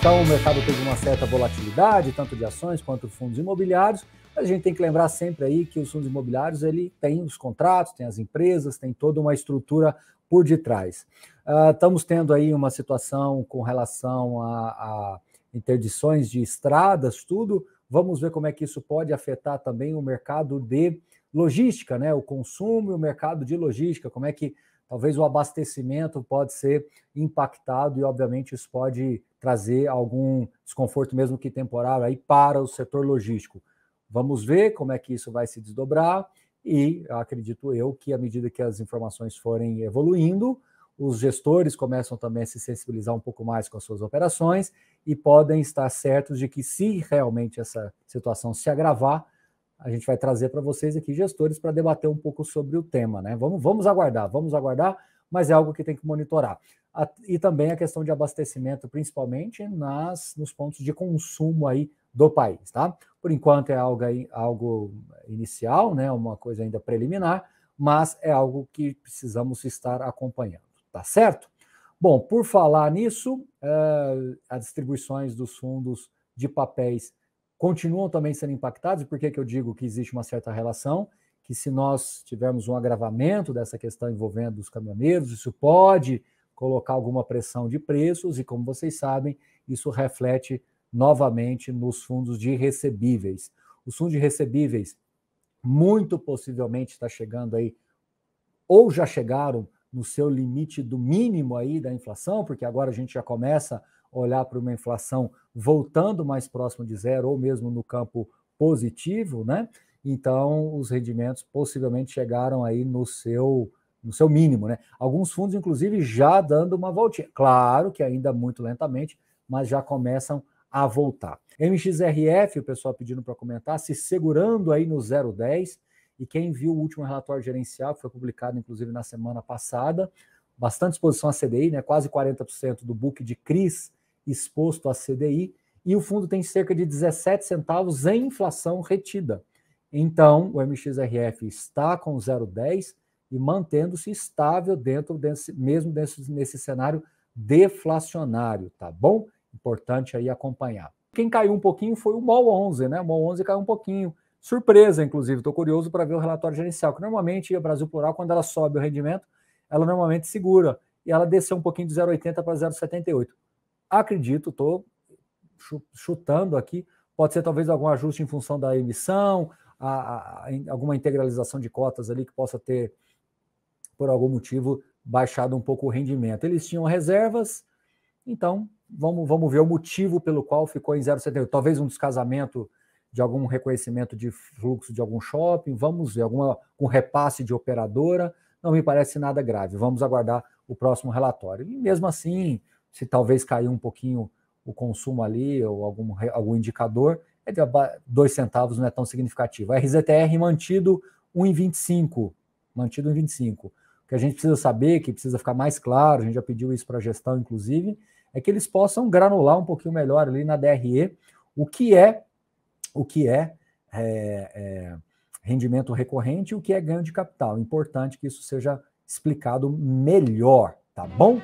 Então, o mercado teve uma certa volatilidade, tanto de ações quanto fundos imobiliários. A gente tem que lembrar sempre aí que os fundos imobiliários ele tem os contratos, tem as empresas, tem toda uma estrutura por detrás. Uh, estamos tendo aí uma situação com relação a, a interdições de estradas, tudo. Vamos ver como é que isso pode afetar também o mercado de logística, né? O consumo e o mercado de logística, como é que talvez o abastecimento pode ser impactado e, obviamente, isso pode trazer algum desconforto, mesmo que temporário, aí para o setor logístico. Vamos ver como é que isso vai se desdobrar e acredito eu que à medida que as informações forem evoluindo, os gestores começam também a se sensibilizar um pouco mais com as suas operações e podem estar certos de que se realmente essa situação se agravar, a gente vai trazer para vocês aqui gestores para debater um pouco sobre o tema, né? Vamos, vamos aguardar, vamos aguardar, mas é algo que tem que monitorar. A, e também a questão de abastecimento, principalmente nas nos pontos de consumo aí do país, tá? Por enquanto é algo, aí, algo inicial, né? Uma coisa ainda preliminar, mas é algo que precisamos estar acompanhando, tá certo? Bom, por falar nisso, uh, as distribuições dos fundos de papéis continuam também sendo impactados, e por que, que eu digo que existe uma certa relação? Que se nós tivermos um agravamento dessa questão envolvendo os caminhoneiros, isso pode colocar alguma pressão de preços, e como vocês sabem, isso reflete novamente nos fundos de recebíveis. Os fundos de recebíveis, muito possivelmente, está chegando aí, ou já chegaram no seu limite do mínimo aí da inflação, porque agora a gente já começa olhar para uma inflação voltando mais próximo de zero, ou mesmo no campo positivo, né? Então, os rendimentos possivelmente chegaram aí no seu no seu mínimo, né? Alguns fundos, inclusive, já dando uma voltinha. Claro que ainda muito lentamente, mas já começam a voltar. MXRF, o pessoal pedindo para comentar, se segurando aí no 0,10. E quem viu o último relatório gerencial, que foi publicado inclusive na semana passada, bastante exposição à CDI, né? quase 40% do book de CRIs exposto à CDI, e o fundo tem cerca de 17 centavos em inflação retida. Então, o MXRF está com 0,10 e mantendo-se estável dentro desse, mesmo desse, nesse cenário deflacionário, tá bom? Importante aí acompanhar. Quem caiu um pouquinho foi o MOL 11, né? O MOL 11 caiu um pouquinho. Surpresa, inclusive, estou curioso para ver o relatório gerencial, que normalmente a Brasil Plural, quando ela sobe o rendimento, ela normalmente segura, e ela desceu um pouquinho de 0,80 para 0,78 acredito, estou chutando aqui, pode ser talvez algum ajuste em função da emissão, a, a, alguma integralização de cotas ali que possa ter, por algum motivo, baixado um pouco o rendimento. Eles tinham reservas, então vamos, vamos ver o motivo pelo qual ficou em 0,78. Talvez um descasamento de algum reconhecimento de fluxo de algum shopping, vamos ver, alguma, um repasse de operadora, não me parece nada grave. Vamos aguardar o próximo relatório. E mesmo assim, se talvez caiu um pouquinho o consumo ali ou algum, algum indicador, é de dois centavos não é tão significativo. A RZTR mantido 1,25, mantido 1,25. O que a gente precisa saber, que precisa ficar mais claro, a gente já pediu isso para a gestão, inclusive, é que eles possam granular um pouquinho melhor ali na DRE o que é o que é, é, é rendimento recorrente e o que é ganho de capital. importante que isso seja explicado melhor, tá bom?